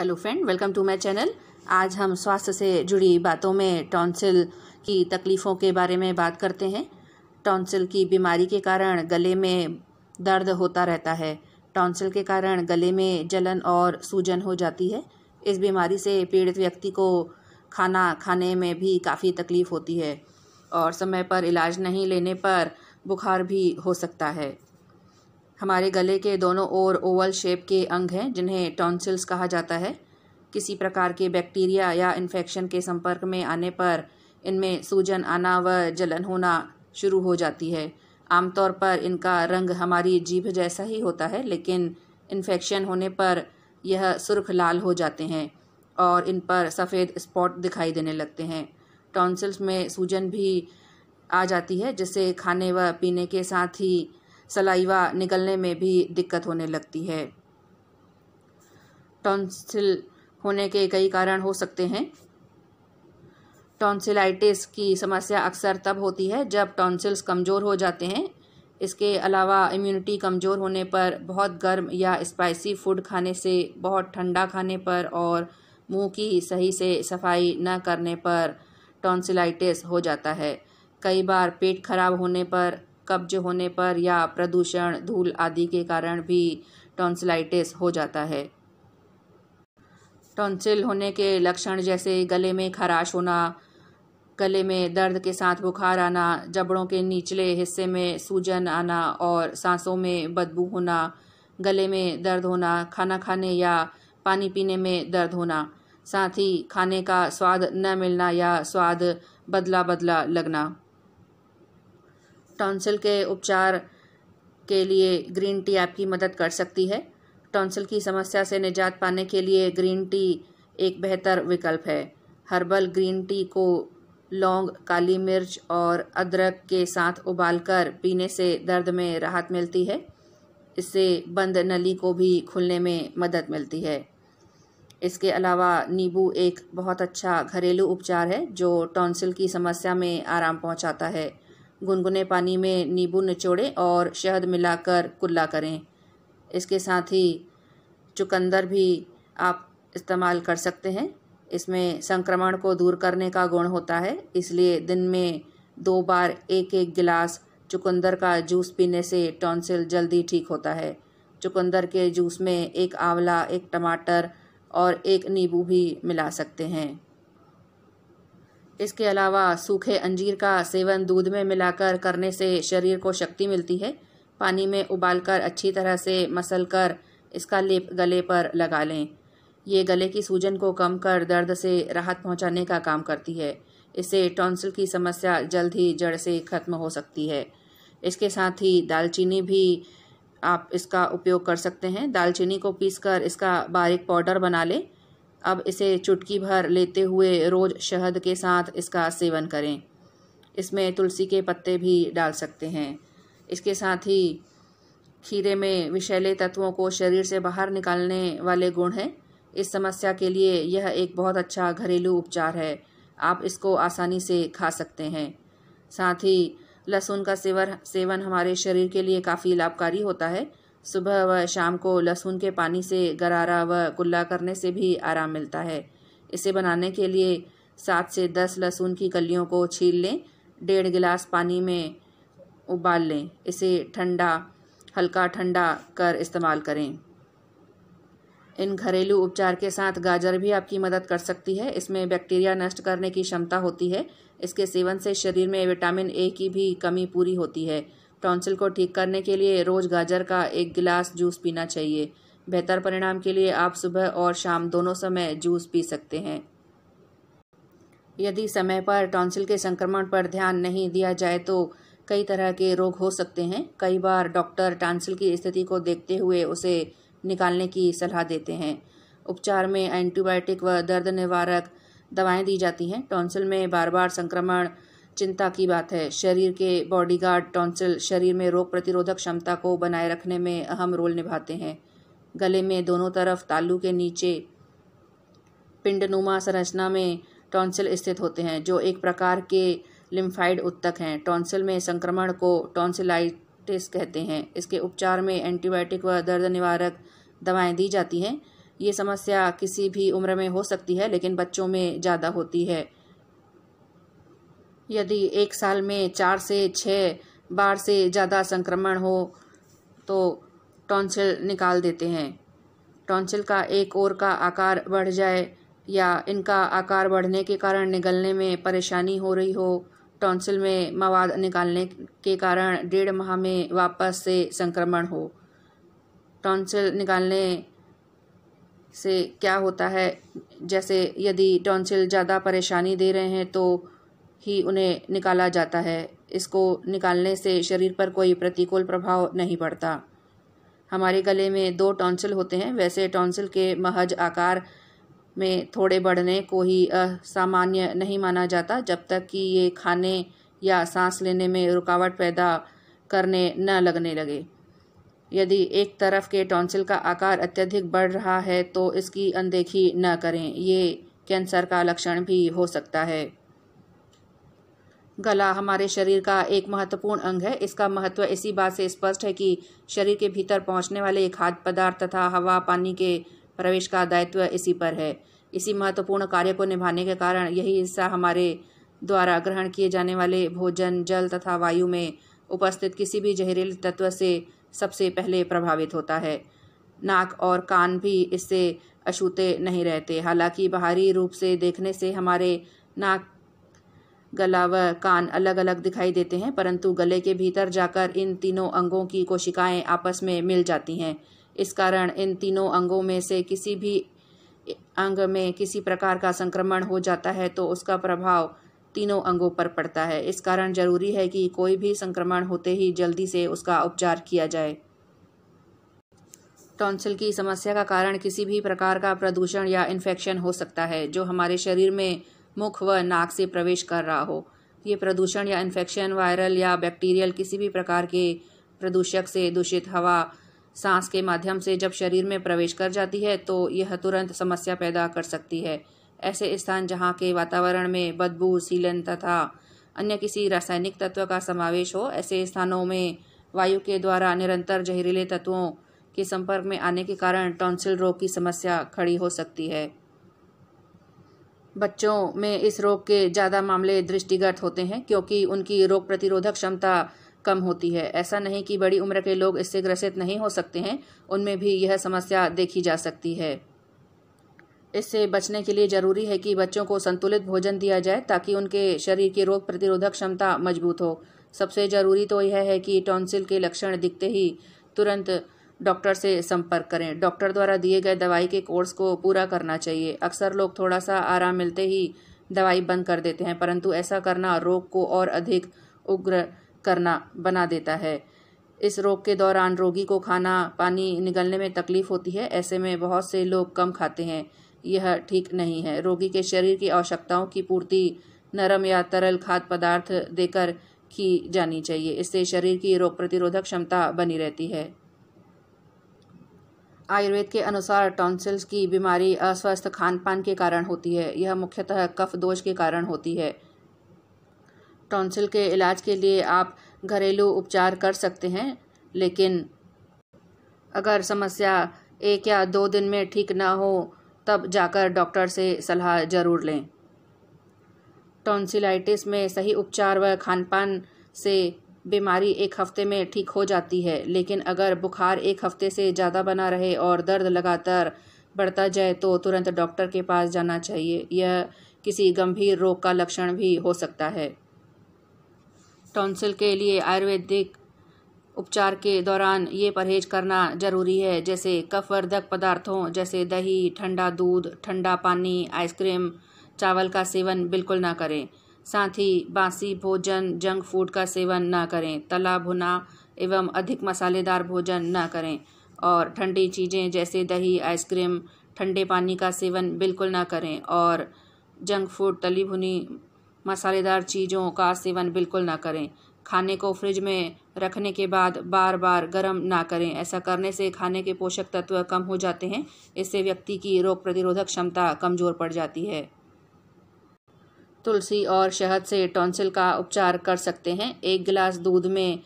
hello friend welcome to my channel आज हम स्वास्थ्य से जुड़ी बातों में टॉन्सिल की तकलीफ़ों के बारे में बात करते हैं टॉन्सिल की बीमारी के कारण गले में दर्द होता रहता है टॉन्सिल के कारण गले में जलन और सूजन हो जाती है इस बीमारी से पीड़ित व्यक्ति को खाना खाने में भी काफ़ी तकलीफ़ होती है और समय पर इलाज नहीं लेने पर बुखार भी हो सकता है हमारे गले के दोनों ओर ओवल शेप के अंग हैं जिन्हें टॉन्सिल्स कहा जाता है किसी प्रकार के बैक्टीरिया या इन्फेक्शन के संपर्क में आने पर इनमें सूजन आना व जलन होना शुरू हो जाती है आमतौर पर इनका रंग हमारी जीभ जैसा ही होता है लेकिन इन्फेक्शन होने पर यह सुर्ख लाल हो जाते हैं और इन पर सफ़ेद स्पॉट दिखाई देने लगते हैं टॉन्सिल्स में सूजन भी आ जाती है जिससे खाने व पीने के साथ ही सलाइवा निकलने में भी दिक्कत होने लगती है टॉन्सिल होने के कई कारण हो सकते हैं टॉन्सिलाइटिस की समस्या अक्सर तब होती है जब टॉन्सिल्स कमज़ोर हो जाते हैं इसके अलावा इम्यूनिटी कमज़ोर होने पर बहुत गर्म या स्पाइसी फूड खाने से बहुत ठंडा खाने पर और मुंह की सही से सफाई न करने पर टॉन्सिलाइटिस हो जाता है कई बार पेट खराब होने पर कब्ज होने पर या प्रदूषण धूल आदि के कारण भी टॉन्सिलाइटिस हो जाता है टॉन्सिल होने के लक्षण जैसे गले में खराश होना गले में दर्द के साथ बुखार आना जबड़ों के निचले हिस्से में सूजन आना और सांसों में बदबू होना गले में दर्द होना खाना खाने या पानी पीने में दर्द होना साथ ही खाने का स्वाद न मिलना या स्वाद बदला बदला लगना टॉन्सिल के उपचार के लिए ग्रीन टी आपकी मदद कर सकती है टॉन्सिल की समस्या से निजात पाने के लिए ग्रीन टी एक बेहतर विकल्प है हर्बल ग्रीन टी को लौंग काली मिर्च और अदरक के साथ उबालकर पीने से दर्द में राहत मिलती है इससे बंद नली को भी खुलने में मदद मिलती है इसके अलावा नींबू एक बहुत अच्छा घरेलू उपचार है जो टॉन्सिल की समस्या में आराम पहुंचाता है गुनगुने पानी में नींबू निचोड़ें और शहद मिलाकर कुल्ला करें इसके साथ ही चुकंदर भी आप इस्तेमाल कर सकते हैं इसमें संक्रमण को दूर करने का गुण होता है इसलिए दिन में दो बार एक एक गिलास चुकंदर का जूस पीने से टॉन्सिल जल्दी ठीक होता है चुकंदर के जूस में एक आंवला एक टमाटर और एक नींबू भी मिला सकते हैं इसके अलावा सूखे अंजीर का सेवन दूध में मिलाकर करने से शरीर को शक्ति मिलती है पानी में उबालकर अच्छी तरह से मसल कर इसका लेप गले पर लगा लें ये गले की सूजन को कम कर दर्द से राहत पहुंचाने का काम करती है इससे टॉन्सिल की समस्या जल्द ही जड़ से खत्म हो सकती है इसके साथ ही दालचीनी भी आप इसका उपयोग कर सकते हैं दालचीनी को पीसकर इसका बारीक पाउडर बना लें अब इसे चुटकी भर लेते हुए रोज़ शहद के साथ इसका सेवन करें इसमें तुलसी के पत्ते भी डाल सकते हैं इसके साथ ही खीरे में विषैले तत्वों को शरीर से बाहर निकालने वाले गुण हैं इस समस्या के लिए यह एक बहुत अच्छा घरेलू उपचार है आप इसको आसानी से खा सकते हैं साथ ही लहसुन का सेवन सेवन हमारे शरीर के लिए काफ़ी लाभकारी होता है सुबह व शाम को लहसुन के पानी से गरारा व कुल्ला करने से भी आराम मिलता है इसे बनाने के लिए सात से दस लहसुन की कलियों को छील लें डेढ़ गिलास पानी में उबाल लें इसे ठंडा हल्का ठंडा कर इस्तेमाल करें इन घरेलू उपचार के साथ गाजर भी आपकी मदद कर सकती है इसमें बैक्टीरिया नष्ट करने की क्षमता होती है इसके सेवन से शरीर में विटामिन ए की भी कमी पूरी होती है टॉन्सिल को ठीक करने के लिए रोज़ गाजर का एक गिलास जूस पीना चाहिए बेहतर परिणाम के लिए आप सुबह और शाम दोनों समय जूस पी सकते हैं यदि समय पर टॉन्सिल के संक्रमण पर ध्यान नहीं दिया जाए तो कई तरह के रोग हो सकते हैं कई बार डॉक्टर टॉन्सिल की स्थिति को देखते हुए उसे निकालने की सलाह देते हैं उपचार में एंटीबायोटिक व दर्द निवारक दवाएं दी जाती हैं टॉन्सिल में बार बार संक्रमण चिंता की बात है शरीर के बॉडीगार्ड टॉन्सिल शरीर में रोग प्रतिरोधक क्षमता को बनाए रखने में अहम रोल निभाते हैं गले में दोनों तरफ तालू के नीचे पिंडनुमा संरचना में टॉन्सिल स्थित होते हैं जो एक प्रकार के लिम्फाइड उत्तक हैं टॉन्सिल में संक्रमण को टॉन्सिलाइटिस कहते हैं इसके उपचार में एंटीबायोटिक व दर्द निवारक दवाएं दी जाती हैं ये समस्या किसी भी उम्र में हो सकती है लेकिन बच्चों में ज़्यादा होती है यदि एक साल में चार से छः बार से ज़्यादा संक्रमण हो तो टॉन्सिल निकाल देते हैं टॉन्सिल का एक ओर का आकार बढ़ जाए या इनका आकार बढ़ने के कारण निगलने में परेशानी हो रही हो टॉन्सिल में मवाद निकालने के कारण डेढ़ माह में वापस से संक्रमण हो टॉन्सिल निकालने से क्या होता है जैसे यदि टॉन्सिल ज़्यादा परेशानी दे रहे हैं तो ही उन्हें निकाला जाता है इसको निकालने से शरीर पर कोई प्रतिकूल प्रभाव नहीं पड़ता हमारे गले में दो टॉन्सिल होते हैं वैसे टॉन्सिल के महज आकार में थोड़े बढ़ने को ही सामान्य नहीं माना जाता जब तक कि ये खाने या सांस लेने में रुकावट पैदा करने न लगने लगे यदि एक तरफ के टॉन्सिल का आकार अत्यधिक बढ़ रहा है तो इसकी अनदेखी न करें ये कैंसर का लक्षण भी हो सकता है गला हमारे शरीर का एक महत्वपूर्ण अंग है इसका महत्व इसी बात से स्पष्ट है कि शरीर के भीतर पहुंचने वाले खाद्य पदार्थ तथा हवा पानी के प्रवेश का दायित्व इसी पर है इसी महत्वपूर्ण कार्य को निभाने के कारण यही हिस्सा हमारे द्वारा ग्रहण किए जाने वाले भोजन जल तथा वायु में उपस्थित किसी भी जहरीले तत्व से सबसे पहले प्रभावित होता है नाक और कान भी इससे अछूते नहीं रहते हालांकि बाहरी रूप से देखने से हमारे नाक गला व कान अलग अलग दिखाई देते हैं परंतु गले के भीतर जाकर इन तीनों अंगों की कोशिकाएं आपस में मिल जाती हैं इस कारण इन तीनों अंगों में से किसी भी अंग में किसी प्रकार का संक्रमण हो जाता है तो उसका प्रभाव तीनों अंगों पर पड़ता है इस कारण जरूरी है कि कोई भी संक्रमण होते ही जल्दी से उसका उपचार किया जाए टॉन्सिल की समस्या का कारण किसी भी प्रकार का प्रदूषण या इन्फेक्शन हो सकता है जो हमारे शरीर में मुख व नाक से प्रवेश कर रहा हो ये प्रदूषण या इन्फेक्शन वायरल या बैक्टीरियल किसी भी प्रकार के प्रदूषक से दूषित हवा सांस के माध्यम से जब शरीर में प्रवेश कर जाती है तो यह तुरंत समस्या पैदा कर सकती है ऐसे स्थान जहाँ के वातावरण में बदबू सीलन तथा अन्य किसी रासायनिक तत्व का समावेश हो ऐसे स्थानों में वायु के द्वारा निरंतर जहरीले तत्वों के संपर्क में आने के कारण टॉन्सिल रोग की समस्या खड़ी हो सकती है बच्चों में इस रोग के ज़्यादा मामले दृष्टिगत होते हैं क्योंकि उनकी रोग प्रतिरोधक क्षमता कम होती है ऐसा नहीं कि बड़ी उम्र के लोग इससे ग्रसित नहीं हो सकते हैं उनमें भी यह समस्या देखी जा सकती है इससे बचने के लिए ज़रूरी है कि बच्चों को संतुलित भोजन दिया जाए ताकि उनके शरीर की रोग प्रतिरोधक क्षमता मजबूत हो सबसे ज़रूरी तो यह है कि टॉन्सिल के लक्षण दिखते ही तुरंत डॉक्टर से संपर्क करें डॉक्टर द्वारा दिए गए दवाई के कोर्स को पूरा करना चाहिए अक्सर लोग थोड़ा सा आराम मिलते ही दवाई बंद कर देते हैं परंतु ऐसा करना रोग को और अधिक उग्र करना बना देता है इस रोग के दौरान रोगी को खाना पानी निगलने में तकलीफ होती है ऐसे में बहुत से लोग कम खाते हैं यह ठीक नहीं है रोगी के शरीर की आवश्यकताओं की पूर्ति नरम या तरल खाद्य पदार्थ देकर की जानी चाहिए इससे शरीर की रोग प्रतिरोधक क्षमता बनी रहती है आयुर्वेद के अनुसार टॉन्सिल्स की बीमारी अस्वस्थ खान पान के कारण होती है यह मुख्यतः कफ दोष के कारण होती है टॉन्सिल के इलाज के लिए आप घरेलू उपचार कर सकते हैं लेकिन अगर समस्या एक या दो दिन में ठीक ना हो तब जाकर डॉक्टर से सलाह ज़रूर लें टॉन्सिलाइटिस में सही उपचार व खान पान से बीमारी एक हफ्ते में ठीक हो जाती है लेकिन अगर बुखार एक हफ्ते से ज़्यादा बना रहे और दर्द लगातार बढ़ता जाए तो तुरंत डॉक्टर के पास जाना चाहिए यह किसी गंभीर रोग का लक्षण भी हो सकता है टॉन्सिल के लिए आयुर्वेदिक उपचार के दौरान ये परहेज करना जरूरी है जैसे कफवर्धक पदार्थों जैसे दही ठंडा दूध ठंडा पानी आइसक्रीम चावल का सेवन बिल्कुल ना करें साथ ही बासी भोजन जंक फूड का सेवन न करें तला भुना एवं अधिक मसालेदार भोजन न करें और ठंडी चीज़ें जैसे दही आइसक्रीम ठंडे पानी का सेवन बिल्कुल ना करें और जंक फूड तली भुनी मसालेदार चीज़ों का सेवन बिल्कुल ना करें खाने को फ्रिज में रखने के बाद बार बार गर्म ना करें ऐसा करने से खाने के पोषक तत्व कम हो जाते हैं इससे व्यक्ति की रोग प्रतिरोधक क्षमता कमज़ोर पड़ जाती है तुलसी और शहद से टॉन्सिल का उपचार कर सकते हैं एक गिलास दूध में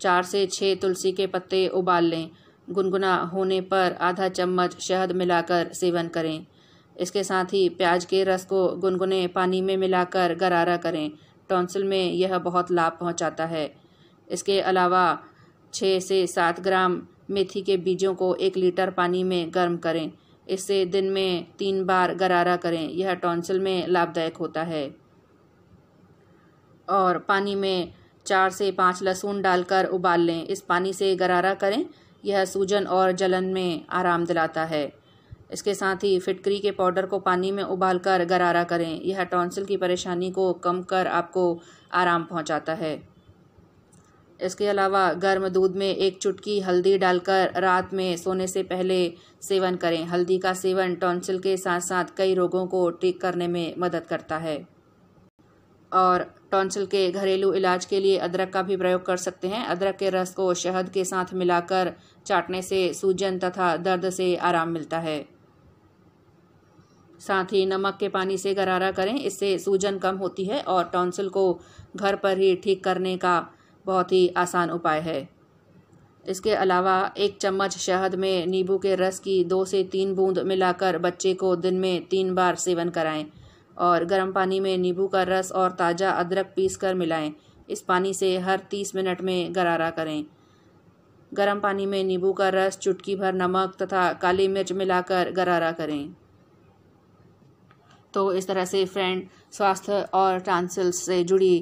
चार से छः तुलसी के पत्ते उबाल लें गुनगुना होने पर आधा चम्मच शहद मिलाकर सेवन करें इसके साथ ही प्याज के रस को गुनगुने पानी में मिलाकर गरारा करें टॉन्सिल में यह बहुत लाभ पहुंचाता है इसके अलावा छः से सात ग्राम मेथी के बीजों को एक लीटर पानी में गर्म करें इसे दिन में तीन बार गरारा करें यह टॉन्सिल में लाभदायक होता है और पानी में चार से पाँच लहसुन डालकर उबाल लें इस पानी से गरारा करें यह सूजन और जलन में आराम दिलाता है इसके साथ ही फिटकरी के पाउडर को पानी में उबालकर गरारा करें यह टॉन्सिल की परेशानी को कम कर आपको आराम पहुंचाता है इसके अलावा गर्म दूध में एक चुटकी हल्दी डालकर रात में सोने से पहले सेवन करें हल्दी का सेवन टॉन्सिल के साथ साथ कई रोगों को ठीक करने में मदद करता है और टॉन्सिल के घरेलू इलाज के लिए अदरक का भी प्रयोग कर सकते हैं अदरक के रस को शहद के साथ मिलाकर चाटने से सूजन तथा दर्द से आराम मिलता है साथ ही नमक के पानी से गरारा करें इससे सूजन कम होती है और टॉन्सिल को घर पर ही ठीक करने का बहुत ही आसान उपाय है इसके अलावा एक चम्मच शहद में नींबू के रस की दो से तीन बूंद मिलाकर बच्चे को दिन में तीन बार सेवन कराएं और गर्म पानी में नींबू का रस और ताज़ा अदरक पीस कर मिलाएं इस पानी से हर तीस मिनट में गरारा करें गर्म पानी में नींबू का रस चुटकी भर नमक तथा काली मिर्च मिलाकर गरारा करें तो इस तरह से फ्रेंड स्वास्थ्य और ट्रांसल्स से जुड़ी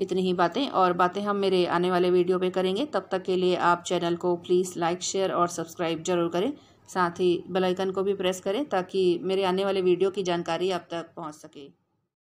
इतनी ही बातें और बातें हम मेरे आने वाले वीडियो पे करेंगे तब तक के लिए आप चैनल को प्लीज़ लाइक शेयर और सब्सक्राइब जरूर करें साथ ही बेल आइकन को भी प्रेस करें ताकि मेरे आने वाले वीडियो की जानकारी आप तक पहुंच सके